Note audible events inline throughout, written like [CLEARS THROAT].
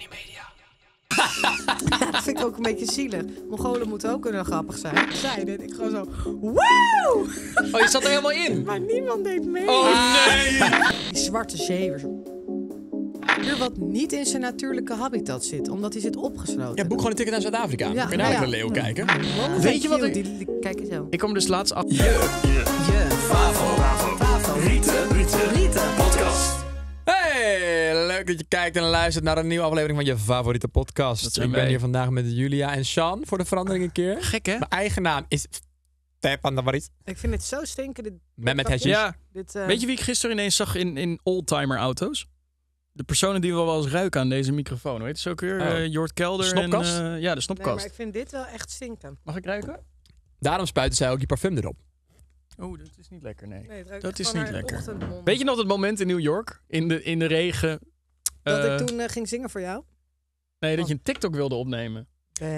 Sony Media. [LAUGHS] dat vind ik ook een beetje zielig. Mongolen moeten ook kunnen grappig zijn. Zij ik gewoon zo... Wow! [LAUGHS] Oh, je zat er helemaal in? Maar niemand deed mee. Oh nee! [LAUGHS] Die zwarte zeewer. Wat niet in zijn natuurlijke habitat zit, omdat hij zit opgesloten. Ja, boek gewoon een ticket naar Zuid-Afrika. Ja, Kun je daar nou een leeuw kijken. Weet je wat ik... Die, die, zo. Ik kom dus laatst af... Je, je, je, Favo, Podcast. Hey! dat je kijkt en luistert naar een nieuwe aflevering van je favoriete podcast. Ik ben hier vandaag met Julia en Sean voor de verandering een keer. Gek hè? Mijn eigen naam is Stefan de Maris. Ik vind het zo stinken. Dit met met hesjes. Ja. Eh, Weet je wie ik gisteren ineens zag in, in oldtimer auto's? De personen die we wel eens ruiken aan deze microfoon. Weet je zo weer? Uh, Jort Kelder. En, eh, ja, de snopkast. maar ik vind dit wel echt stinken. Mag ik ruiken? Daarom spuiten zij ook die parfum erop. Oeh, dat is niet lekker, nee. nee dat is niet lekker. Weet je nog het moment in New York? In de, in de regen, dat ik eh, toen eh, ging zingen voor jou? Nee, dat oh. je een TikTok wilde opnemen.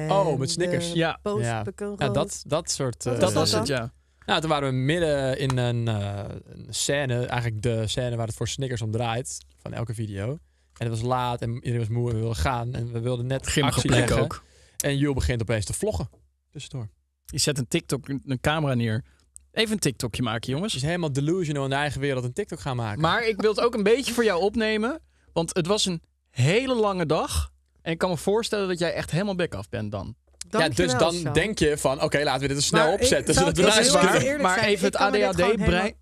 oh, met Snickers. Ja. Ja. dat, dat soort. Eh, dat was het, ja. Nou, toen waren we midden in een, uh, een, scène, eigenlijk de scène waar het voor Snickers om draait, van elke video. En het was laat en iedereen was moe en we wilden gaan. En we wilden net Grimmige ook. En Jules begint opeens te vloggen. Tussendoor. Je zet een TikTok, een camera neer. Even een TikTokje maken, jongens. Je is helemaal delusional in de eigen wereld een TikTok gaan maken. Maar ik wil het ook een beetje voor jou opnemen. Want het was een hele lange dag. En ik kan me voorstellen dat jij echt helemaal bek af bent dan. ja, dus dan denk je van, oké, laten we dit er snel opzetten. Zodat het Maar even het ADHD-brein...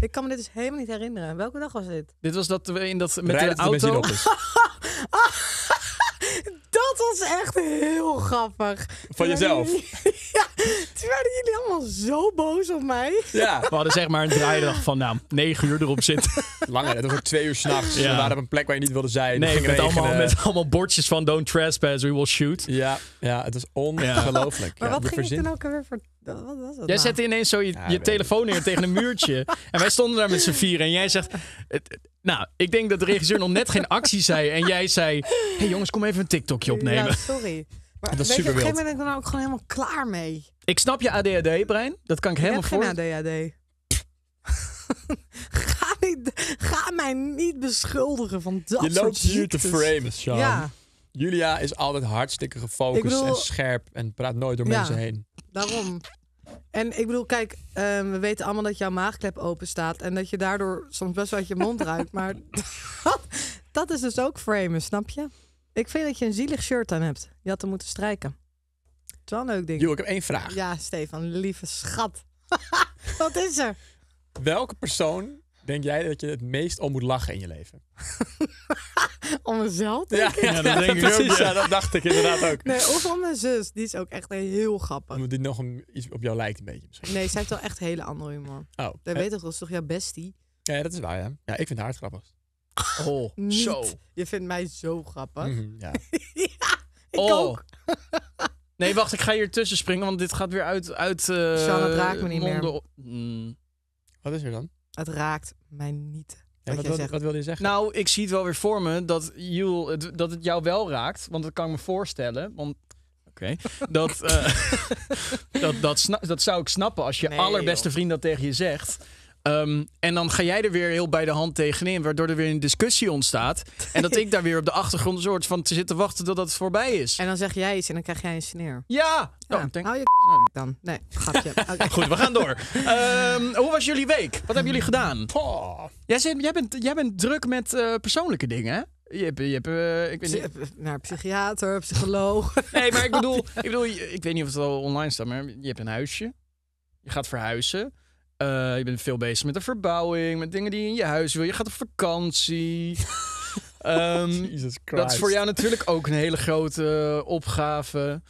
Ik kan me dit dus helemaal niet herinneren. Welke dag was dit? Dit was dat we in dat met Rijden de auto. [LAUGHS] dat was echt heel grappig. Van jezelf? [LAUGHS] Toen [LAUGHS] waren jullie allemaal zo boos op mij. Ja, we hadden zeg maar een draaidag van nou, negen uur erop zitten. Langer, het was twee uur s'nachts. Ja. We waren op een plek waar je niet wilde zijn. Nee, met allemaal, met allemaal bordjes van don't trespass, we will shoot. Ja, ja het was ongelooflijk. Ja. Maar wat ja, ging ik dan ook weer voor... Wat was dat jij nou? zette ineens zo je, telefoon neer tegen een muurtje. en wij stonden daar met z'n vieren en jij zegt... Nou, ik denk dat de regisseur nog net geen actie zei. En jij zei: hey jongens, kom even een TikTokje opnemen. Ja, sorry. Maar je, op een gegeven moment ben ik dan ook gewoon helemaal klaar mee. Ik snap je ADHD-brein. Dat kan ik, helemaal voor. Ik heb geen ADHD. [LAUGHS] ga, niet, ga mij niet beschuldigen van dat je soort Je loopt hier te dus- framen, Sean. Ja. Julia is altijd hartstikke gefocust en scherp en praat nooit door mensen heen. Daarom. En ik bedoel, kijk, ehm, we weten allemaal dat jouw maagklep open staat en dat je daardoor soms best wel uit je mond ruikt. Maar dat, [LAUGHS] dat, is dus ook framen, snap je? Ik vind dat je een zielig shirt aan hebt. Je had hem moeten strijken. Het is wel een leuk ding. Jo, ik heb één vraag. Ja, Stefan, lieve schat. [LAUGHS] Wat is er? Welke persoon denk jij dat je het meest om moet lachen in je leven? [LAUGHS] om mezelf? Ja, ja, dat Ja, dat dacht ik inderdaad ook. Nee, of om mijn zus. Die is ook echt heel grappig. Omdat die nog een, iets op jou lijkt een beetje misschien. Nee, zij heeft wel echt hele andere humor. Oh. Dat weet ik dat is toch jouw bestie? Ja, dat is waar, ja. Ja, ik vind haar het grappig. Oh, zo. Je vindt mij zo grappig. Mhm, ja. [LAUGHS] ja. ik oh. ook. nee, wacht, ik ga hier tussen springen, want dit gaat weer uit. uit eh, het raakt me niet meer. Mm. Wat is er dan? Het raakt mij niet. wat, wil je zeggen? Nou, ik zie het wel weer voor me dat, Jul, dat het jou wel raakt. Want dat kan ik me voorstellen. Want Oké. [LAUGHS] Eh, [LAUGHS] dat, dat, dat, dat, zou ik snappen als je allerbeste vriend dat tegen je zegt. Ehm, en dan ga jij er weer heel bij de hand tegenin, waardoor er weer een discussie ontstaat. En dat ik daar weer op de achtergrond een soort van te zitten wachten totdat dat het voorbij is. En dan zeg jij iets en dan krijg jij een sneer. Ja! Oh, je dan. Nee, grapje. [LAUGHS] Goed, we gaan door. Ehm, hoe was jullie week? Wat hebben jullie gedaan? Oh. Jij, bent, jij bent druk met eh, persoonlijke dingen, hè? Je hebt, je hebt eh, ik weet niet. Eh, naar psychiater, psycholoog. [LAUGHS] nee, maar ik [LAUGHS] bedoel, ik bedoel, ik weet niet of het al online staat, maar je hebt een huisje. Je gaat verhuizen. Eh, je bent veel bezig met de verbouwing, met dingen die je in je huis wil. Je gaat op vakantie. um, [LAUGHS] dat is voor jou natuurlijk ook een hele grote eh, opgave.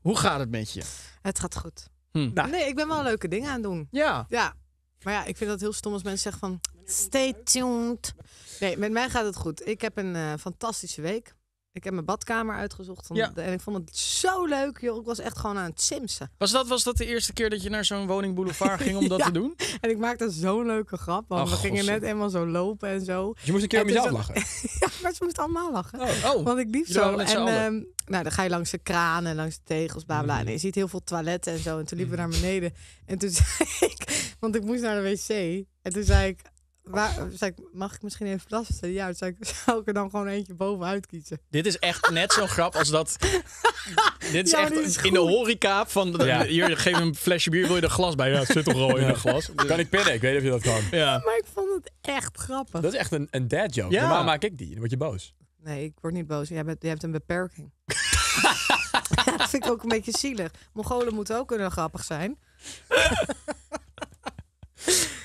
Hoe gaat het met je? Het gaat goed. Hm. Nou. Nee, ik ben wel leuke dingen aan het doen. Ja. ja. Maar ja, ik vind dat heel stom als mensen zeggen van... Stay tuned. Nee, met mij gaat het goed. Ik heb een eh, fantastische week. Ik heb mijn badkamer uitgezocht. en ik vond het zo leuk, joh. Ik was echt gewoon aan het simsen. Was dat, was dat de eerste keer dat je naar zo'n woningboulevard ging om [LAUGHS] dat te doen? En ik maakte zo'n leuke grap. Want we gingen net eenmaal zo lopen en zo. je moest een keer met om jezelf lachen? [LAUGHS] ja, maar ze moesten allemaal lachen. Oh, oh. Want ik liep zo. En ehm, nou, dan ga je langs de kranen langs de tegels, bla bla. Mhm. En je ziet heel veel toiletten en zo. En toen liepen we mhm. naar beneden. En toen [LAUGHS] zei ik, want ik moest naar de wc. En toen zei ik, mag ik misschien even plassen? Ja, [LAUGHS] zou ik er dan gewoon eentje bovenuit kiezen? Dit is echt net zo'n grap als dat... [LAUGHS] Dit is echt in de horeca van... Ja. Hier, geef een flesje bier, wil je er glas bij? Ja, het zit toch al in een glas. Kan ik pinnen? Ik weet niet of je dat kan. Ja. Maar ik vond het echt grappig. Dat is echt een, een dad joke. Normaal maak ik die, dan word je boos. Nee, ik word niet boos. Jij, jij hebt een beperking. [LAUGHS] dat vind ik ook een beetje zielig. Mongolen moeten ook kunnen grappig zijn.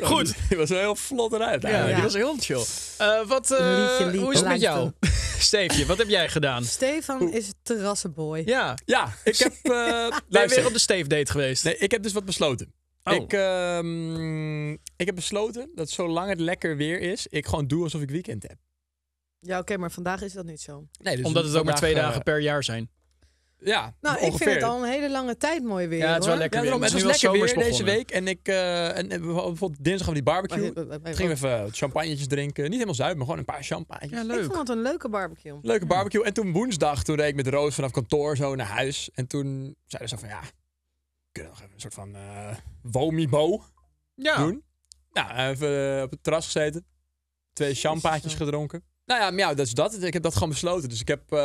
Goed. Die was wel heel vlot eruit. Ja, Die was heel chill. Eh, wat, eh, hoe is het met jou? [LAUGHS] Steefje, wat heb jij gedaan? Stefan is terrassenboy. Ja, ja ik heb, uh, eh, ben [LAUGHS] weer op de steefdate geweest? Nee, ik heb dus wat besloten. Oh. Ik, ehm, ik heb besloten dat zolang het lekker weer is, ik gewoon doe alsof ik weekend heb. Ja, oké, maar vandaag is dat niet zo. Nee, dus Omdat het ook maar twee dagen per jaar zijn. Ja, nou, ongeveer. ik vind het al een hele lange tijd mooi weer. Ja, het is wel lekker. weer. Het, is dus lekker weer deze week. En ik, uh, en, bijvoorbeeld dinsdag hadden die barbecue. We gingen we even eh, champagnetjes drinken. Niet helemaal zuid maar gewoon een paar champagnetjes. Ja, leuk. Ik vond het een leuke barbecue. Leuke barbecue. En toen woensdag, toen reed ik met Roos vanaf kantoor zo naar huis. En toen zeiden ze van ja, kunnen we nog even een soort van uh, womibo ja. doen. Nou, even op het terras gezeten. Twee champagnetjes gedronken. Nou ja, dat is dat. Ik heb dat gewoon besloten. Dus ik heb eh,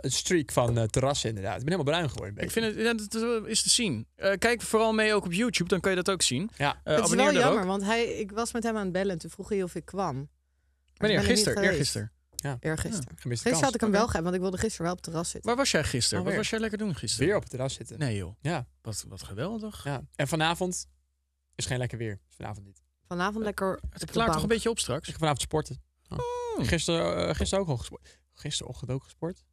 een streak van uh, terrassen inderdaad. Ik ben helemaal bruin geworden. Ik vind het, is te zien. Eh, kijk vooral mee ook op YouTube, dan kan je dat ook zien. Ja. het is wel jammer, want hij, ik was met hem aan het bellen en toen vroeg hij of ik kwam. Wanneer? Gisteren, eergisteren. Ja. Eergisteren. Ja, gisteren had ik hem wel gehad, want ik wilde gisteren wel op het terras zitten. Waar was jij gisteren? Nou, wat was jij lekker doen gisteren? Weer op het terras zitten. Nee joh. Ja. Wat, wat geweldig. Ja. En vanavond is geen lekker weer. Vanavond niet. Vanavond lekker Het klaart toch een beetje op straks? Ik ga vanavond sporten. Oh. Hmm. Gisteren, eh, gisteren ook al gesport. Gisterochtend ook gesport.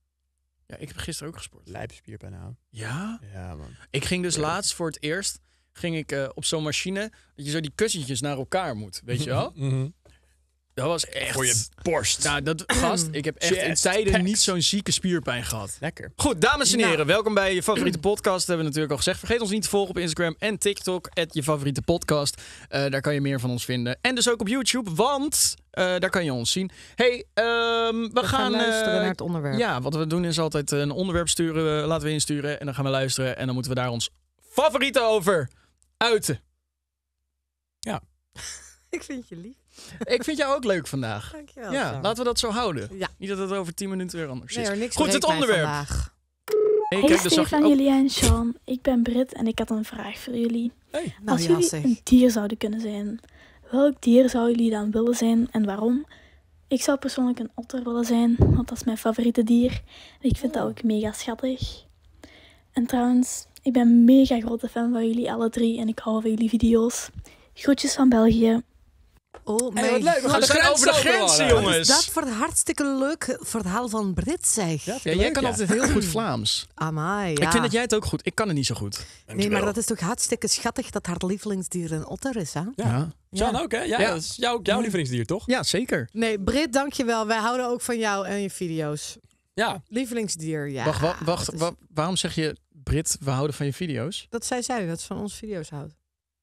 Ja, ik heb gisteren ook gesport. Lijpspier bijna. Ja? Ja, man. Ik ging dus laatst voor het eerst ging ik, eh, op zo'n machine... dat je zo die kussentjes naar elkaar moet, weet je wel? [LAUGHS] mm dat was echt... Voor je borst. Nou, dat gast, ik heb echt in tijden niet zo'n zieke spierpijn gehad. Lekker. Goed, dames en nou. heren, welkom bij je favoriete podcast. Dat hebben we natuurlijk al gezegd. Vergeet ons niet te volgen op Instagram en TikTok, je favoriete podcast. Eh, daar kan je meer van ons vinden. En dus ook op YouTube, want eh, daar kan je ons zien. hey, ehm, we, gaan, luisteren eh, naar het onderwerp. Ja, wat we doen is altijd een onderwerp sturen, laten we insturen. En dan gaan we luisteren en dan moeten we daar ons favoriete over uiten. Ja. [LAUGHS] ik vind je lief. Ik vind jou ook leuk vandaag. Dankjewel. Ja, laten we dat zo houden. Niet dat het over 10 minuten weer anders is. Goed, het onderwerp. Hey, kijk, Stefan, dus oh. jullie en Sean. Ik ben Brit en ik had een vraag voor jullie. Als nou, jullie een dier zouden kunnen zijn, welk dier zouden jullie dan willen zijn en waarom? Ik zou persoonlijk een otter willen zijn, want dat is mijn favoriete dier. Ik vind dat oh. ook mega schattig. En trouwens, ik ben mega grote fan van jullie alle drie en ik hou van jullie video's. Groetjes van België. Oh, hey, We gaan het over de grens, jongens. Dat voor het hartstikke leuk verhaal van Brit, zeg. Ja, jij kan ja. altijd heel goed [CLEARS THROAT] Vlaams. Amai, ja. Ik vind dat jij het ook goed. Ik kan het niet zo goed. Nee, maar dat is toch hartstikke schattig dat haar lievelingsdier een otter is, hè? Ja. Jan ook, hè? Ja, Dat is jou, jouw mm. lievelingsdier, toch? Ja, zeker. Nee, Brit, dankjewel. Wij houden ook van jou en je video's. Ja. Lievelingsdier, ja. Wacht, wacht, waarom zeg je Brit, we houden van je video's? Dat zij zei dat ze van onze video's houdt.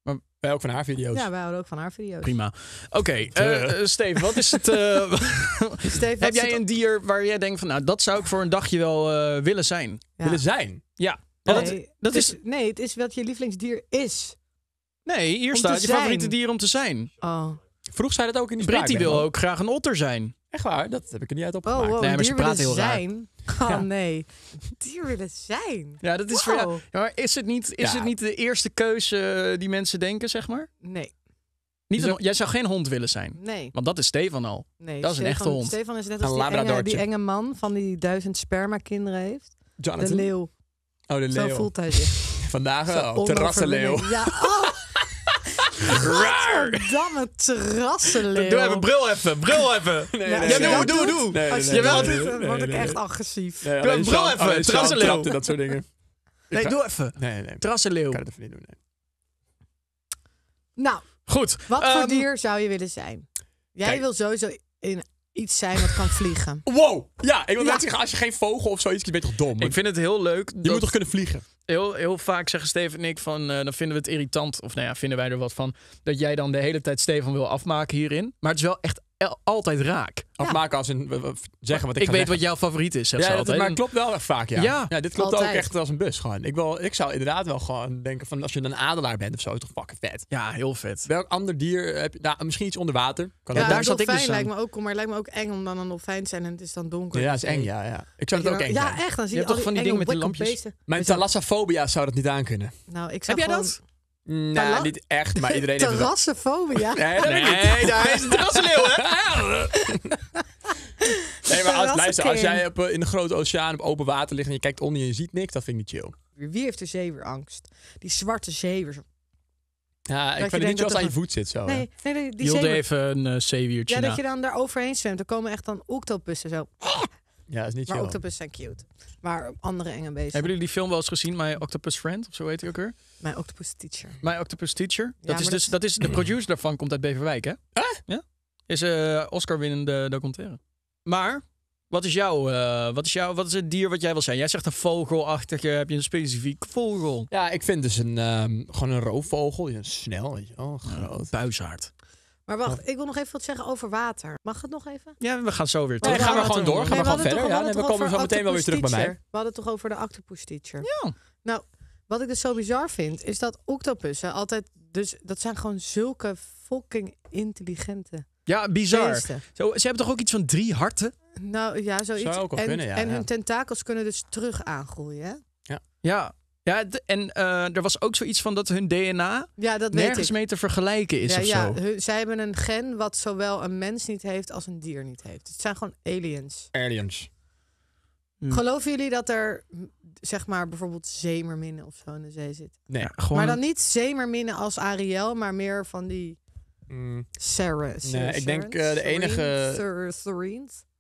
Maar wij ook van haar video's. Ja, wij houden ook van haar video's. Prima. Oké, okay, eh, eh, eh, Steve, wat is het? Uh, [LAUGHS] Steve, heb jij een dier waar jij denkt van, nou, dat zou ik voor een dagje wel willen zijn? Ja. Willen zijn? Ja. Nee, dat, dat het is, nee, het is wat je lievelingsdier is. Nee, hier staat je favoriete dier om te zijn. Oh. Vroeg zei dat ook in die Britty wil ook graag een otter zijn. Echt waar, dat heb ik er niet uit op Oh, wow, ze praat heel zijn. raar. Oh nee, die willen zijn. Ja, dat is voor jou. Ja, maar is het niet, is het niet de eerste keuze die mensen denken, zeg maar? Nee. Niet dus jij zou geen hond willen zijn. Nee. Want dat is Stefan al. Nee, dat is een echte hond. Stefan is net als een die enge, die enge man van die duizend spermakinderen heeft. Jonathan? De leeuw. Oh, de leeuw. Zo voelt hij zich. [LAUGHS] Vandaag wel. Terrassenleeuw. Ja, [LAUGHS] Raar! Damme terrassen, Doe even, bril even, bril even. Nee, nou, nee, ja, doe, doe, doe. Nee, Als word ik echt agressief. doe bril even, terrassenleeuw. dat soort dingen. Nee, doe even. Nee, nee. Terrassenleeuw. Ik kan het even niet doen, nee. Nou. Goed. Wat voor ehm, dier zou je willen zijn? Jij kijk, wil sowieso in iets zijn wat kan vliegen. [LAUGHS] Wow! Ja, ik wil net zeggen, als je geen vogel of zoiets Je ben toch dom? Ik vind het heel leuk. Je moet toch kunnen vliegen? Heel, heel vaak zeggen Steven en ik van, eh, dan vinden we het irritant, of nou ja, vinden wij er wat van, dat jij dan de hele tijd Steven wil afmaken hierin. Maar het is wel echt eh, altijd raak. Of als een zeggen wat ik. Ik weet wat jouw favoriet is. Ja, dat maar klopt wel echt vaak. Ja. ja. dit klopt ook echt als een bus. Gewoon. Ik, wil, ik zou inderdaad wel gewoon denken van als je een adelaar bent of zo, is toch fucking vet. Ja, heel vet. Welk ander dier heb je? Nou, misschien iets onder water. Kan daar zat ik dus lijkt me ook, maar het lijkt me ook eng om dan een dolfijn te zijn en het is dan donker. Ja, is eng. Ja, ja. Ik zou het ook eng. Ja, echt. Dan zie je, hebt toch van die dingen met die lampjes. Mijn thalassafobia zou dat niet aankunnen. Nou, ik heb jij dat? Nou, nah, niet echt, maar iedereen heeft Terrassenfobia? Nee, nee, nee, daar is een terrassenleeuw, hè? [LAUGHS] nee, maar als, luister, als jij op, eh, in de grote oceaan op open water ligt en je kijkt onder en je ziet niks, dat vind ik niet chill. Wie heeft er angst Die zwarte zeewer. Ja, ik vind het niet zoals aan je voet zit zo. Nee, nee, die Hield even een eh, zeewiertje Ja, dat je dan daar overheen zwemt. dan komen echt dan octopussen zo [GASPS] Ja, is niet maar octopus zijn cute. Maar andere enge beesten. Hebben jullie die film wel eens gezien? My Octopus Friend? Of zo heet hij ook weer? mijn Octopus Teacher. mijn Octopus Teacher. Dat is dus, dat is, de producer daarvan komt uit Beverwijk, hè? Huh? Ja. Is een eh, Oscar-winnende documentaire. Maar, wat is, jouw, eh, wat, is jouw, wat is het dier wat jij wil zijn? Jij zegt een vogelachtig. Heb je een specifiek vogel? Ja, ik vind dus een, ehm, gewoon een roofvogel. Ja, snel, weet je wel. Groot. Een maar wacht, ik wil nog even wat zeggen over water. Mag het nog even? Ja, we gaan zo weer terug. Dan gaan we gewoon door. Gaan we gewoon verder. en we komen zo meteen wel weer terug bij mij. We hadden het toch over de octopus teacher. Ja. Nou, wat ik dus zo bizar vind, is dat octopussen altijd... Dus dat zijn gewoon zulke fucking intelligente Ja, bizar. Zo, ze hebben toch ook iets van drie harten? Nou ja, zoiets. Zou ook en, kunnen, ja, en hun tentakels kunnen dus terug aangroeien, Ja. Ja, ja, en eh, er was ook zoiets van dat hun DNA ja, dat nergens mee te vergelijken is ja, of ja. zo. zij hebben een gen wat zowel een mens niet heeft als een dier niet heeft. Het zijn gewoon aliens. Aliens. Hm. Geloven jullie dat er, zeg maar, bijvoorbeeld zeemerminnen of zo in de zee zit? Nee, gewoon... Maar dan niet zeemerminnen als Ariel, maar meer van die... Mm. Sarah. Nee, ik denk eh, de enige... Sarah,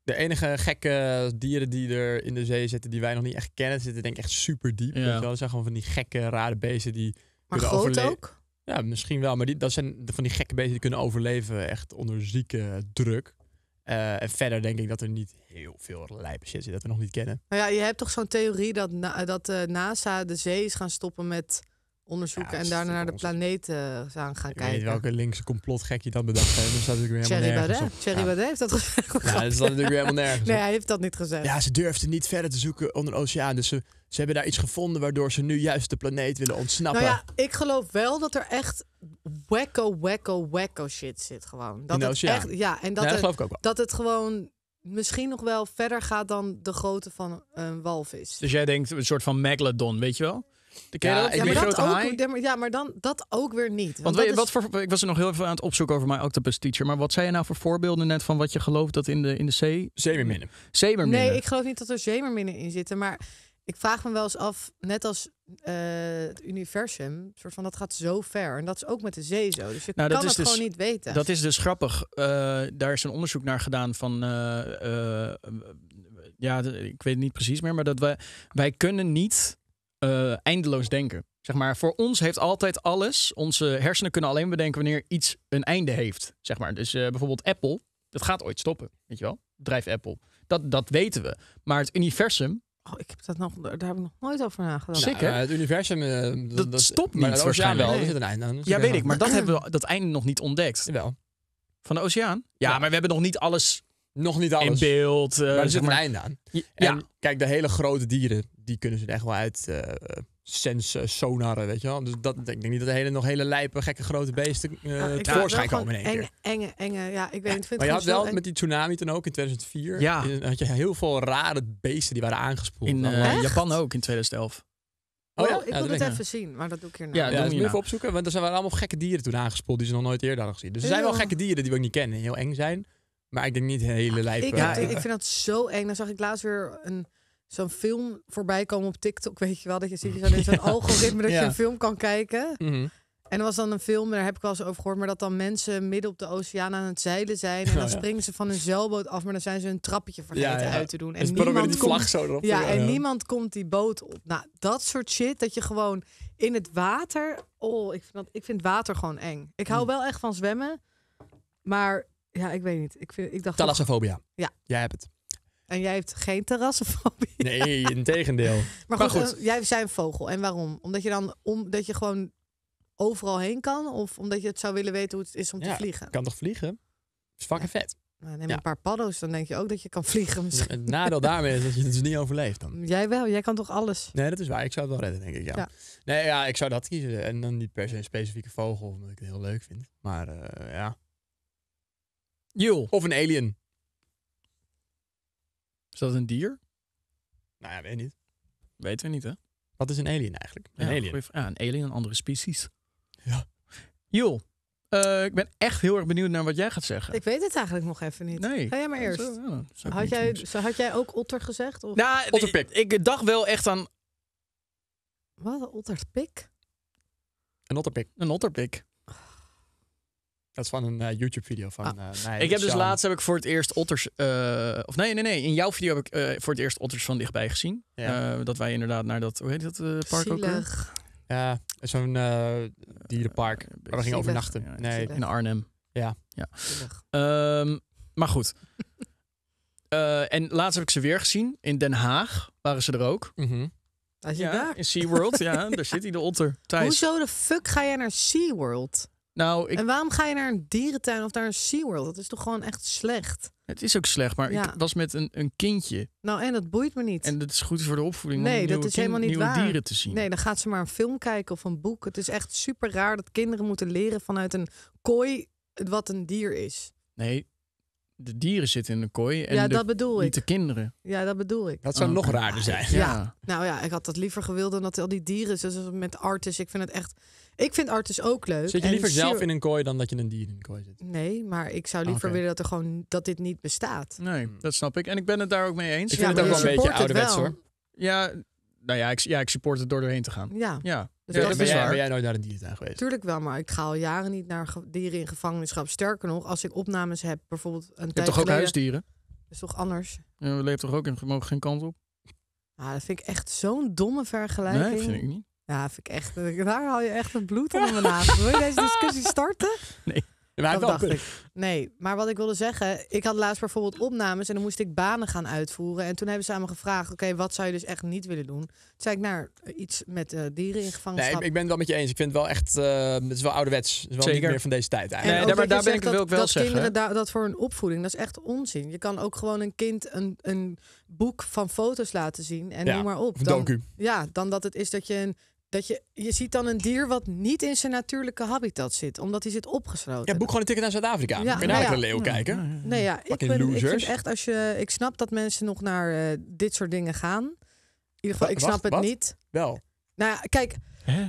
de enige gekke dieren die er in de zee zitten, die wij nog niet echt kennen, zitten denk ik echt super diep. Ja. Dat zijn gewoon van die gekke, rare beesten die. Maar groot overleven. ook? Ja, misschien wel. Maar die, dat zijn van die gekke beesten die kunnen overleven echt onder zieke druk. Eh, en verder denk ik dat er niet heel veel lijpjes shit zit dat we nog niet kennen. Nou ja, je hebt toch zo'n theorie dat, dat eh, NASA de zee is gaan stoppen met onderzoeken en daarna naar de planeten eh, aan gaan kijken. Weet welke linkse complotgek je dus dat bedacht heeft, dan staat natuurlijk weer helemaal nergens Thierry heeft dat gezegd. Ja, dat natuurlijk weer helemaal nergens Nee, hij heeft dat niet gezegd. Ja, ze durfden niet verder te zoeken onder de oceaan, dus ze, ze hebben daar iets gevonden waardoor ze nu juist de planeet willen ontsnappen. Nou ja, ik geloof wel dat er echt wacko, wacko, wacko shit zit gewoon. Dat In echt, ja, en dat, het, dat het gewoon misschien nog wel verder gaat dan de grootte van een walvis. Dus jij denkt een soort van megalodon, weet je wel? ja, Ja, maar dat ook, ja, maar dan dat ook weer niet. Want, want je, wat voor, ik was er nog heel even aan het opzoeken over mijn octopus teacher. Maar wat zei je nou voor voorbeelden net van wat je gelooft dat in de, in de zee... Zeemerminnen. Zeemerminnen. Nee, ik geloof niet dat er zeemerminnen in zitten. Maar ik vraag me wel eens af, net als eh, het universum, soort van dat gaat zo ver. En dat is ook met de zee zo. Dus je nou, kan het dus- gewoon niet weten. Dat is dus grappig. Eh, daar is een onderzoek naar gedaan van. Eh, ja, ik weet het niet precies meer, maar dat wij kunnen niet eh, eindeloos denken. Zeg maar, voor ons heeft altijd alles, onze hersenen kunnen alleen bedenken wanneer iets een einde heeft. Zeg maar. Dus eh, bijvoorbeeld Apple, dat gaat ooit stoppen, weet je wel? Drijf Apple. Dat, dat weten we. Maar het universum Oh, ik heb dat nog, daar heb ik nog nooit over nagedacht. Zeker. Nou, het universum. Eh, dat, stopt niet. Maar de oceaan wel. Er zit een einde aan. Dus ja, weet ik. Maar dat hebben we dat einde nog niet ontdekt. Van de oceaan? ja, maar we hebben nog niet alles nog niet alles. In beeld. Uh, maar er zit een einde aan. Ja. kijk, de hele grote dieren, die kunnen ze echt wel uit uh, eh, sensen, eh, sonaren, weet je wel. Dus dat, ik denk niet dat de hele, nog hele lijpe, gekke grote beesten uh, ja, komen in één enge, keer. Enge, enge, ja. Ik weet, Het maar je had wel met die tsunami toen ook in 2004, ja. had je heel veel rare beesten die waren aangespoeld. In Japan ook in 2011. Oh, ja? Oh, ik moet het even zien, maar dat doe ik hier. Ja, nou. dat dus moet je nou. even opzoeken, want er zijn wel allemaal gekke dieren toen aangespoeld die ze nog nooit eerder hadden gezien. Dus er zijn wel gekke dieren die we ook niet kennen, heel eng zijn. Maar ik denk niet hele ah, lijf Ik, ik, vind dat zo eng. Dan zag ik laatst weer een zo'n film voorbij komen op TikTok, weet je wel. Dat je ziet zo'n [LAUGHS] ja. algoritme dat je een film kan kijken. Mhm. En er was dan een film, daar heb ik wel eens over gehoord, maar dat dan mensen midden op de oceaan aan het zeilen zijn. En dan [LAUGHS] oh, springen ze van een zeilboot af, maar dan zijn ze een trappetje vergeten uit te doen. En dus niemand die zo Ja, en niemand komt die boot op. Nou, dat soort shit, dat je gewoon in het water. Oh, ik vind, dat, ik vind water gewoon eng. Ik hou mm. wel echt van zwemmen, maar ja, ik weet niet. Ik, vind, ik dacht. Thalassofobia. Ja. Jij hebt het. En jij hebt geen terrassenfobie. Nee, in tegendeel. [LAUGHS] maar, goed, eh, jij zijn vogel. En waarom? Omdat je dan omdat je gewoon overal heen kan? Of omdat je het zou willen weten hoe het is om te vliegen? kan toch vliegen? is fucking vet. Maar nou, neem een paar paddo's, dan denk je ook dat je kan vliegen misschien. Het nadeel daarmee is dat je het dus niet overleeft dan. [LAUGHS] Jij wel, jij kan toch alles? Nee, dat is waar. Ik zou het wel redden, denk ik. Ja. Nee, ja, ik zou dat kiezen. En dan niet per se een specifieke vogel, omdat ik het heel leuk vind. Maar eh, ja, Jul. Of een alien. Is dat een dier? Nou ja, weet niet. Weten we niet, hè? Wat is een alien eigenlijk? Een alien. ja, een alien, een andere species. Ja. Jul, eh, ik ben echt heel erg benieuwd naar wat jij gaat zeggen. Ik weet het eigenlijk nog even niet. Nee. Ga jij maar eerst. had, jij, zo, had jij ook otter gezegd? Of? Nou, Ik, ik dacht wel echt aan... Wat, een otterpik? Een otterpik. Een otterpik. Dat is van een eh, YouTube-video van ah. Eh, mij. Ik heb dus laatst heb ik voor het eerst otters. Eh, of nee, nee, nee. In jouw video heb ik voor het eerst otters van dichtbij gezien. dat wij inderdaad naar dat. Hoe heet dat park Zielig. ook? Ja, zo'n dierenpark. waar we gingen overnachten. nee. In Arnhem. Ja. ja. Ehm, maar goed. [LAUGHS] en laatst heb ik ze weer gezien. In Den Haag waren ze er ook. Mhm. Als je ja, In SeaWorld, ja. [LAUGHS] Daar zit hij, de otter. Hoezo de fuck ga jij naar SeaWorld? Nou, ik... En waarom ga je naar een dierentuin of naar een SeaWorld? Dat is toch gewoon echt slecht? Het is ook slecht, maar ja. ik was met een, een kindje. Nou, en dat boeit me niet. En dat is goed voor de opvoeding nee, om dat is helemaal niet waar. dieren te zien. Nee, dan gaat ze maar een film kijken of een boek. Het is echt super raar dat kinderen moeten leren vanuit een kooi wat een dier is. Nee, de dieren zitten in de kooi en ja, dat de, bedoel ik. de kinderen. Ja, dat bedoel ik. Dat zou oh. nog raarder zijn. Ja. ja. nou ja, ik had dat liever gewild dan dat al die dieren, zoals met artis. Ik vind het echt, ik vind artis ook leuk. Zit je liever zelf in een kooi dan dat je een dier in een kooi zit? Nee, maar ik zou liever willen dat er gewoon dat dit niet bestaat. Nee, hmm. dat snap ik. En ik ben het daar ook mee eens. Ik ja, vind het ook wel een beetje ouderwets hoor. Ja, nou ja, ik, ja, ik support het door doorheen te gaan. Ja. ja. Dus dus ben, jij, waar. naar een dierentuin geweest? Tuurlijk wel, maar ik ga al jaren niet naar dieren in gevangenschap. Sterker nog, als ik opnames heb, bijvoorbeeld een Je hebt toch ook huisdieren? Dat is toch anders? Ja, we leven toch ook in, mogen geen kant op? Nou, dat vind ik echt zo'n domme vergelijking. Nee, vind ik niet. Ja, vind ik echt. [LAUGHS] Daar haal je echt het bloed onder mijn naam. Wil je deze discussie starten? [LAUGHS] Nee dat dacht ik. Nee, maar wat ik wilde zeggen, ik had laatst bijvoorbeeld opnames en dan moest ik banen gaan uitvoeren. En toen hebben ze aan me gevraagd, oké, wat zou je dus echt niet willen doen? Toen zei ik naar nou, iets met eh, dieren in gevangenschap. Nee, ik, ben het wel met je eens. Ik vind het wel echt, uh, het is wel ouderwets. is wel Zeker. niet meer van deze tijd eigenlijk. Nee, maar daar ben ik, dat, wil ik wel dat Kinderen dat voor een opvoeding, dat is echt onzin. Je kan ook gewoon een kind een, een boek van foto's laten zien en ja, noem maar op. u. ja, dan dat het is dat je een dat je, je ziet dan een dier wat niet in zijn natuurlijke habitat zit, omdat hij zit opgesloten. Ja, boek gewoon een ticket naar Zuid-Afrika. Ja, kun je nou ja. leeuw kijken? Nee, ja, ik, ben, ik vind echt als je, ik snap dat mensen nog naar eh, dit soort dingen gaan. In ieder geval, ik snap het niet. Wel. Nou ja, kijk. Hè?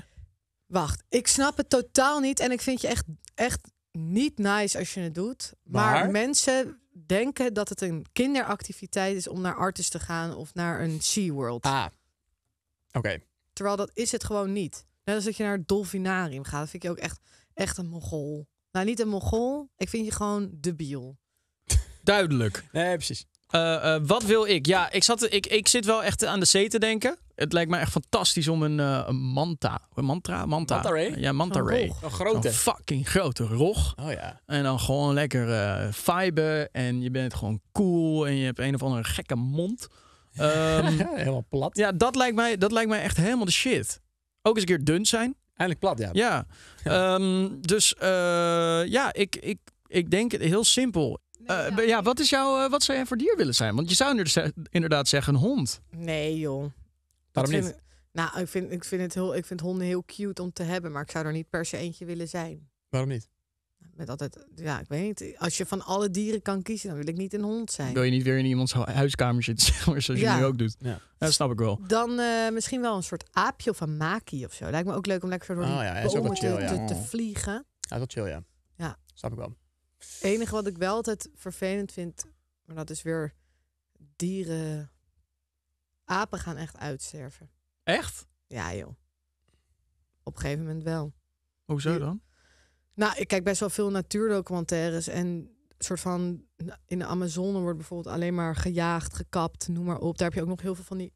Wacht, ik snap het totaal niet en ik vind je echt, echt niet nice als je het doet. maar, mensen denken dat het een kinderactiviteit is om naar Artis te gaan of naar een SeaWorld. Ah, oké. Terwijl dat is het gewoon niet. Net als dat je naar het dolfinarium gaat, vind ik je ook echt, echt een mogol. Nou, niet een mogol, Ik vind je gewoon debiel. Duidelijk. Nee, precies. Eh, eh, wat wil ik? Ja, ik, zat, ik, ik zit wel echt aan de zee te denken. Het lijkt me echt fantastisch om een, eh, een manta. Een mantra? Manta. manta ray? Ja, manta ray. Een grote. fucking grote rog. Oh ja. En dan gewoon lekker fiber. En je bent gewoon cool. En je hebt een of andere gekke mond. Um, [LAUGHS] helemaal plat. Ja, dat lijkt, mij, dat lijkt mij echt helemaal de shit. Ook eens een keer dun zijn. Eindelijk plat, ja. Ja, ehm, dus eh, ja, ik, ik, ik denk heel simpel. Eh, nou. ja, wat, is jouw, eh, wat zou jij voor dier willen zijn? Want je zou dus, inderdaad zeggen een hond. Nee, joh. Waarom niet? nou, ik vind, ik, vind het heel, ik vind honden heel cute om te hebben, maar ik zou er niet per se eentje willen zijn. Waarom niet? met altijd, ja, ik weet niet. Als je van alle dieren kan kiezen, dan wil ik niet een hond zijn. Wil je niet weer in iemands huiskamer zitten, [LAUGHS] zoals je nu ook doet. Ja. Dat snap ik wel. Dan eh, misschien wel een soort aapje of een maki of zo. Lijkt me ook leuk om lekker door oh, ja, chill, te, ja. te, te, vliegen. Ja, dat chill, ja. Ja. Snap ik wel. Het enige wat ik wel altijd vervelend vind, maar dat is weer dieren... Apen gaan echt uitsterven. Echt? Ja, joh. Op een gegeven moment wel. Hoezo dan? Nou, ik kijk best wel veel natuurdocumentaires. En soort van nou, in de Amazone wordt bijvoorbeeld alleen maar gejaagd, gekapt, noem maar op. Daar heb je ook nog heel veel van die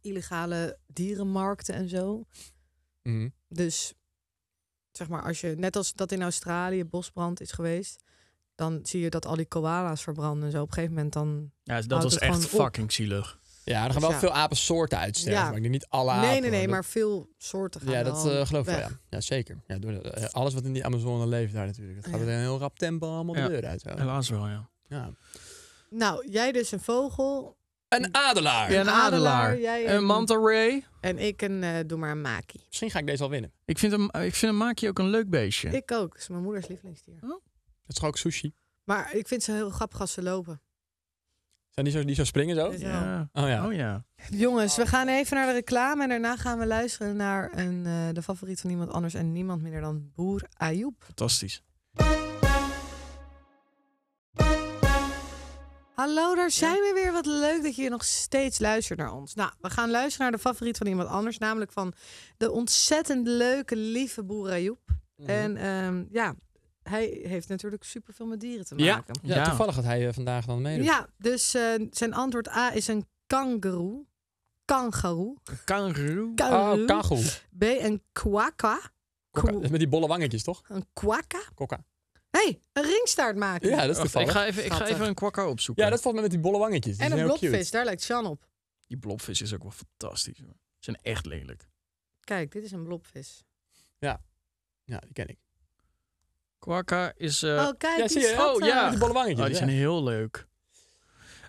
illegale dierenmarkten en zo. Mhm. Dus zeg maar, als je, net als dat in Australië bosbrand is geweest, dan zie je dat al die koala's verbranden en zo. Op een gegeven moment dan. Ja, dus dat was echt fucking zielig. Ja, er gaan wel dus veel apensoorten uitsterven, maar niet alle apen. Nee, nee, eh, nee, maar veel soorten gaan Ja, dat eh, geloof ik wel, ja. ja. zeker. Ja, door eh, alles wat in die Amazone leeft daar natuurlijk. Het gaat in een heel rap tempo allemaal de deur uit. Hoor. Helaas wel, ja. ja. Nou, jij dus een vogel. Een adelaar. Ja, een adelaar. een, manta ray. En ik een, uh, doe maar een maki. Misschien ga ik deze al winnen. Ik vind een, ik vind een maki ook een leuk beestje. Ik ook. Het is mijn moeders lievelingsdier. Oh. Dat is ook sushi. Maar ik vind ze heel grappig als ze lopen. Zijn die zo, die zo springen zo? Ja. Oh ja. Oh, ja. Jongens, we oh. gaan even naar de reclame en daarna gaan we luisteren naar een, eh, de favoriet van iemand anders en niemand minder dan Boer Ayoub. Fantastisch. Hallo, daar zijn we weer. Wat leuk dat je nog steeds luistert naar ons. Nou, we gaan luisteren naar de favoriet van iemand anders, namelijk van de ontzettend leuke, lieve Boer Ayoub. Mhm. En ehm, ja, hij heeft natuurlijk superveel met dieren te maken. Ja, toevallig had hij eh, vandaag dan meedoen. Ja, dus eh, zijn antwoord A is een kangeroe. Kangaroo. Kangaroo. Kangaroo. Ah, oh, kangaroo. B een kwaka. Met die bolle wangetjes, toch? Een kwaka. Koka. hey, een ringstaart maken. Ja, dat is toevallig. Ik ga even, ik ga even een kwaka opzoeken. Ja, dat valt me met die bolle wangetjes. Die en een blobvis, daar lijkt Sean op. Die blobvis is ook wel fantastisch. Ze zijn echt lelijk. Kijk, dit is een blobvis. Ja, ja die ken ik. Kwakka is... Eh, oh, kijk, ja, zie je? Oh, ja. Eh. Die Oh, die zijn heel leuk.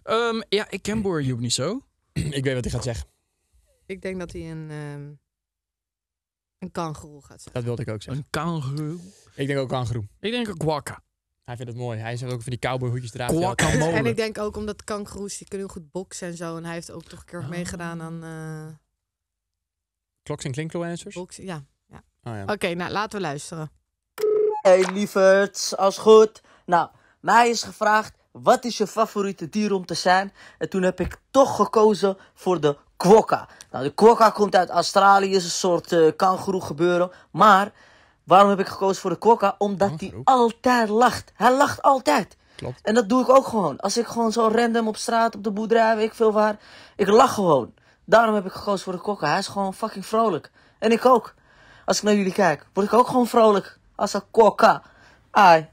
Ehm, ja, ik ken Boer Joep niet zo. [CLEARS THROAT] ik weet wat hij gaat zeggen. Ik denk dat hij een... Um, een kangeroe gaat zeggen. Dat wilde ik ook zeggen. Een kangeroe? Ik denk ook kangeroe. Ik denk een kwakka. Hij vindt het mooi. Hij zegt ook van die cowboyhoedjes dragen. Kwakka En ik denk ook omdat kangeroes, die kunnen goed boksen en zo. En hij heeft ook toch een keer ah. meegedaan aan... Uh... Kloks en klinkfluencers? ja. ja. Oh, ja. Oké, nou laten we luisteren. Hey lieverds, als goed. Nou, mij is gevraagd, wat is je favoriete dier om te zijn? En toen heb ik toch gekozen voor de kwokka. Nou, de kwokka komt uit Australië, is een soort uh, gebeuren. Maar, waarom heb ik gekozen voor de kwokka? Omdat hij altijd lacht. Hij lacht altijd. Klopt. En dat doe ik ook gewoon. Als ik gewoon zo random op straat, op de boerderij, weet ik veel waar. Ik lach gewoon. Daarom heb ik gekozen voor de kwokka. Hij is gewoon fucking vrolijk. En ik ook. Als ik naar jullie kijk, word ik ook gewoon vrolijk als een kokka. Ai.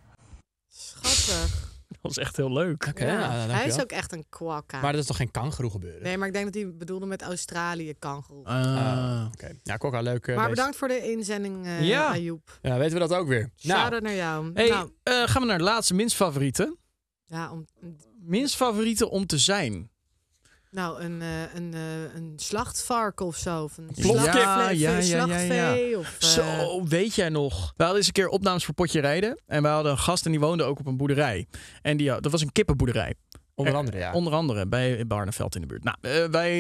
Schattig. [LAUGHS] Dat was echt heel leuk. hij is ook echt een kwakka. Maar dat is toch geen kangeroe gebeuren? Nee, maar ik denk dat hij bedoelde met Australië kangeroe. Uh, uh, Ja, kwakka, leuk. Eh, maar bedankt voor de inzending, eh, ja. Ja, weten we dat ook weer. Nou. Shout nou. naar jou. Hey, nou. eh, gaan we naar de laatste minst favoriete. Ja, om... Minst favoriete om te zijn. Nou, een, uh, een, eh, een slachtvark of zo. een slachtvee. ja, Of, eh, Zo, weet jij nog? We hadden eens een keer opnames voor Potje Rijden. En we hadden een gast en die woonde ook op een boerderij. En die, dat was een kippenboerderij. Onder andere, ja. Onder andere bij Barneveld in de buurt. Nou, wij,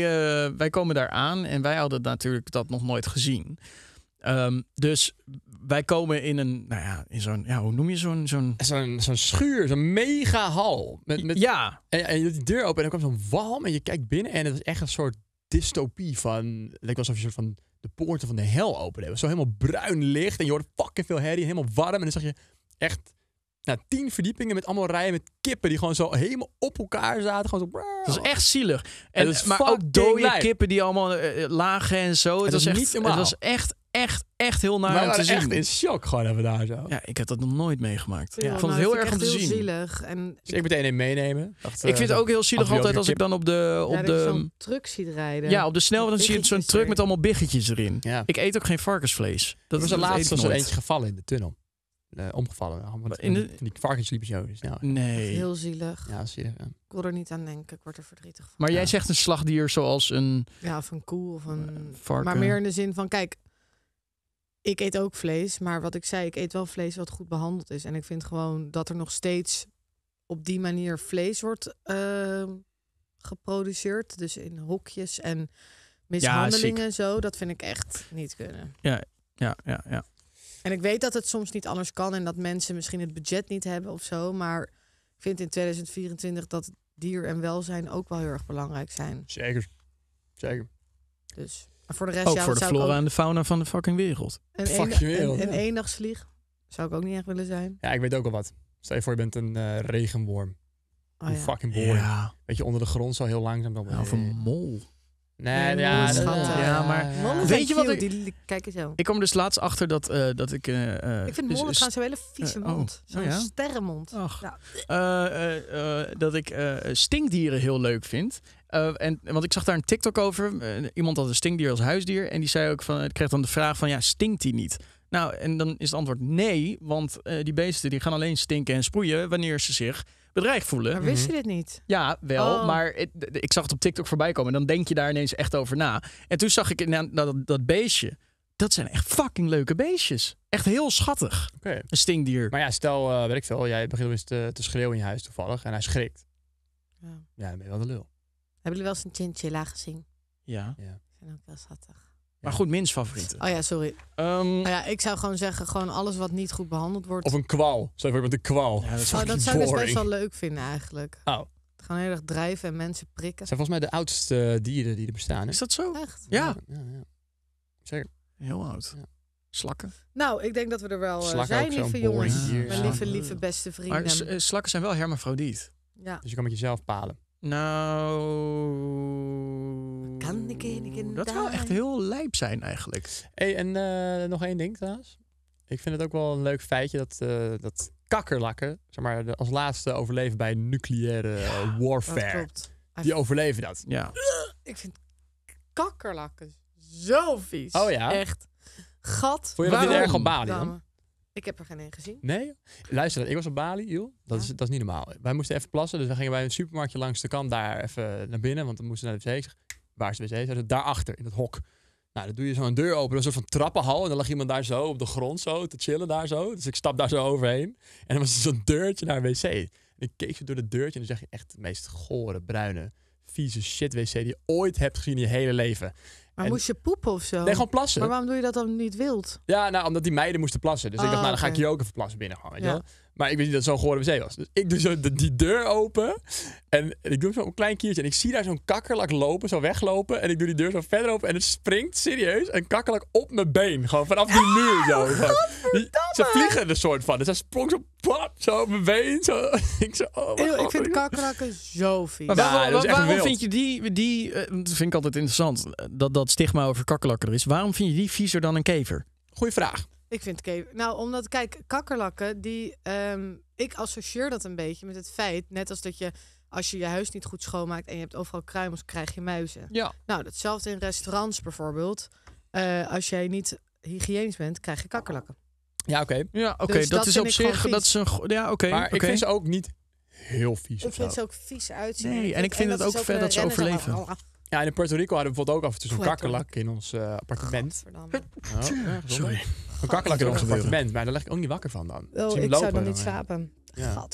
wij komen daar aan en wij hadden natuurlijk dat nog nooit gezien. Ehm, dus wij komen in een, nou ja, in zo'n, ja, hoe noem je zo'n... Zo'n zo'n zo'n schuur, zo'n mega hal. Met, met, ja. En, je doet die deur open en dan komt zo'n walm en je kijkt binnen en het is echt een soort dystopie van... Het leek alsof je van de poorten van de hel opende. Zo helemaal bruin licht en je hoort fucking veel herrie helemaal warm. En dan zag je echt nou, tien verdiepingen met allemaal rijen met kippen die gewoon zo helemaal op elkaar zaten. Gewoon zo... Dat is echt zielig. En, en maar ook dode kippen die allemaal eh, eh, lagen en zo. het, was echt, het was echt echt, echt heel naar om te zien. in shock gewoon even daar zo. Ja, ik heb dat nog nooit meegemaakt. Ja, ik vond het nou, heel erg om te heel zielig. En dus ik meteen een meenemen. ik vind het ook heel zielig altijd als ik dan op de... Op ja, de zo'n truck ziet rijden. Ja, op de snelweg dan zie je zo'n truck met allemaal biggetjes erin. Ja. Ik eet ook geen varkensvlees. Dat was de laatste was er eentje gevallen in de tunnel. Eh, omgevallen. Ah, in de... Die varkens liepen zo Nee. Heel zielig. Ja, zielig. Ja. Ik wil er niet aan denken. Ik word er verdrietig van. Maar jij zegt een slagdier zoals een... Ja, of een koe of een... varken. Maar meer in de zin van, kijk, ik eet ook vlees, maar wat ik zei, ik eet wel vlees wat goed behandeld is. En ik vind gewoon dat er nog steeds op die manier vlees wordt ehm, geproduceerd. Dus in hokjes en mishandelingen en zo. Dat vind ik echt niet kunnen. Ja, ja, ja, ja. En ik weet dat het soms niet anders kan en dat mensen misschien het budget niet hebben of zo. Maar ik vind in 2024 dat dier en welzijn ook wel heel erg belangrijk zijn. Zeker. Zeker. Dus voor de rest, ook voor de flora en de fauna van de fucking wereld. Een, Fuck je wereld. Een, een zou ik ook niet echt willen zijn. Ja, ik weet ook al wat. Stel je voor, je bent een eh, regenworm. Oh een fucking boer, Weet je, onder de grond zo heel langzaam. Dan... Ja, nou, of een mol. Nee, ja, ja, maar weet je wat ik, die, kijken zo. Ik kom dus laatst achter dat, eh, dat ik. Eh, eh, ik vind dus, mollen hele vieze oh, mond. Oh Zo'n oh, ja? Ja. dat ik stinkdieren heel leuk vind. en, want ik zag daar een TikTok over. iemand had een stinkdier als huisdier. En die zei ook van. Ik kreeg dan de vraag van ja, stinkt die niet? Nou, en dan is het antwoord nee. Want die beesten die gaan alleen stinken en sproeien wanneer ze zich bedreigd voelen. Maar wist mhm. je dit niet? Ja, wel. Oh. Maar ik, zag het op TikTok voorbij komen. En dan denk je daar ineens echt over na. En toen zag ik nou, dat, dat beestje. Dat zijn echt fucking leuke beestjes. Echt heel schattig. Okay. Een stingdier. Maar ja, stel, uh, weet ik veel, jij begint eens dus te, te schreeuwen in je huis toevallig. En hij schrikt. Ja, ja dan ben je wel de lul. Hebben jullie wel eens een chinchilla gezien? Ja. ja. zijn ook wel schattig. Maar goed, minst favorieten. Oh ja, sorry. Ehm, nou ja, ik zou gewoon zeggen, gewoon alles wat niet goed behandeld wordt. Of een kwal. Zo met een kwal. Ja, oh, dat, zou ik dus best wel leuk vinden eigenlijk. Oh. Gewoon heel erg drijven en mensen prikken. Zijn volgens mij de oudste dieren die er bestaan. Is dat zo? Echt? Ja. ja, ja Zeker. Heel oud. Slakken? Nou, ik denk dat we er wel eh, slakken zijn, lieve jongens. Mijn lieve, lieve beste vrienden. Maar eh, slakken zijn wel hermafrodiet. Ja. Dus je kan met jezelf palen. Nou... Dat zou echt heel lijp zijn eigenlijk. Hey, en eh, nog één ding trouwens. Ik vind het ook wel een leuk feitje dat, eh, dat kakkerlakken zeg maar, als laatste overleven bij nucleaire eh, warfare. Die overleven dat. Ja. Ik vind kakkerlakken zo vies. Oh ja? Echt. Gat. Vond je dat erg op Bali dan? Ik heb er geen één gezien. Nee? Luister, ik was op Bali, joh. Dat, is, dat is niet normaal. Wij moesten even plassen, dus we gingen bij een supermarktje langs de kant daar even naar binnen, want we moesten naar de wc waar is de wc? Zeiden daarachter, in het hok. Nou, dan doe je zo een deur open, een soort van trappenhal. En dan lag iemand daar zo op de grond, zo, te chillen daar zo. Dus ik stap daar zo overheen. En dan was er zo'n deurtje naar een wc. En ik keek zo door de deurtje en dan zag je echt de meest gore, bruine, vieze shit wc die je ooit hebt gezien in je hele leven. Maar en... moest je poepen of zo? Nee, gewoon plassen. Maar waarom doe je dat dan niet wild? Ja, nou, omdat die meiden moesten plassen. Dus ik dacht, ah, nou, dan ga ik hier ook even plassen binnen gewoon, weet je wel? Maar ik wist niet dat het zo'n gehoorde wc was. Dus ik doe zo die deur open. En ik doe zo'n klein kiertje. En ik zie daar zo'n kakkerlak lopen, zo weglopen. En ik doe die deur zo verder open. En het springt serieus een kakkerlak op mijn been. Gewoon vanaf die [LAUGHS] muur. Zo. Die, ze vliegen er soort van. Dus hij sprong zo, pap, zo op mijn been. [LAUGHS] ik zo, oh ik vind kakkerlakken zo vies. Maar waarom, waarom, vind je die... die eh, dat vind ik altijd interessant. Eh, dat dat stigma over kakkerlakken er is. Waarom vind je die viezer dan een kever? Goeie vraag. Ik vind Nou, omdat, kijk, kakkerlakken, die... Ehm, ik associeer dat een beetje met het feit, net als dat je... Als je je huis niet goed schoonmaakt en je hebt overal kruimels, krijg je muizen. Ja. Nou, datzelfde in restaurants bijvoorbeeld. Eh, als jij niet hygiënisch bent, krijg je kakkerlakken. Ja, oké. Ja, oké. Dus dat, is op zich. Dat is een. Ja, oké. Okay. Maar ik vind ze ook niet heel vies. Ik vind ze ook vies uitzien. Nee, en ik vind het ook vet dat ze overleven. Oh, ah. Ja, in Puerto Rico hadden we bijvoorbeeld ook af en toe zo'n kakkerlak in ons eh, appartement. Oh, Sorry. Een kakkelak in ons appartement, maar daar leg ik ook niet wakker van dan. Oh, ik zou dan niet slapen. Ja.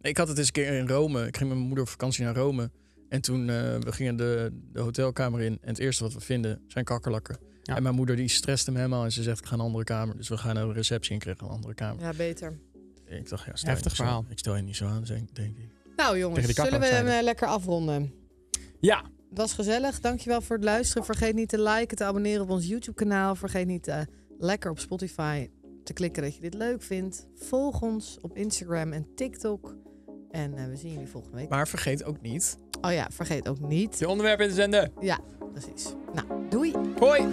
Ik had het eens een keer in Rome. Ik ging met mijn moeder op vakantie naar Rome. En toen uh, we gingen de, de, hotelkamer in. En het eerste wat we vinden zijn kakkerlakken. En mijn moeder die stresst hem helemaal. En ze zegt, ik ga een andere kamer. Dus we gaan naar de receptie en kregen een andere kamer. Ja, beter. Ik dacht, ja, Heftig verhaal. ik stel je niet zo aan, denk, ik. Nou jongens, zullen we hem eh, lekker afronden? Ja. was gezellig. Dankjewel voor het luisteren. Vergeet niet te liken, te abonneren op ons YouTube kanaal. Vergeet niet te eh, lekker op Spotify te klikken dat je dit leuk vindt. Volg ons op Instagram en TikTok. En eh, we zien jullie volgende week. Maar vergeet ook niet. Oh ja, vergeet ook niet. Je onderwerp in te zenden. Ja, precies. Nou, doei. Hoi.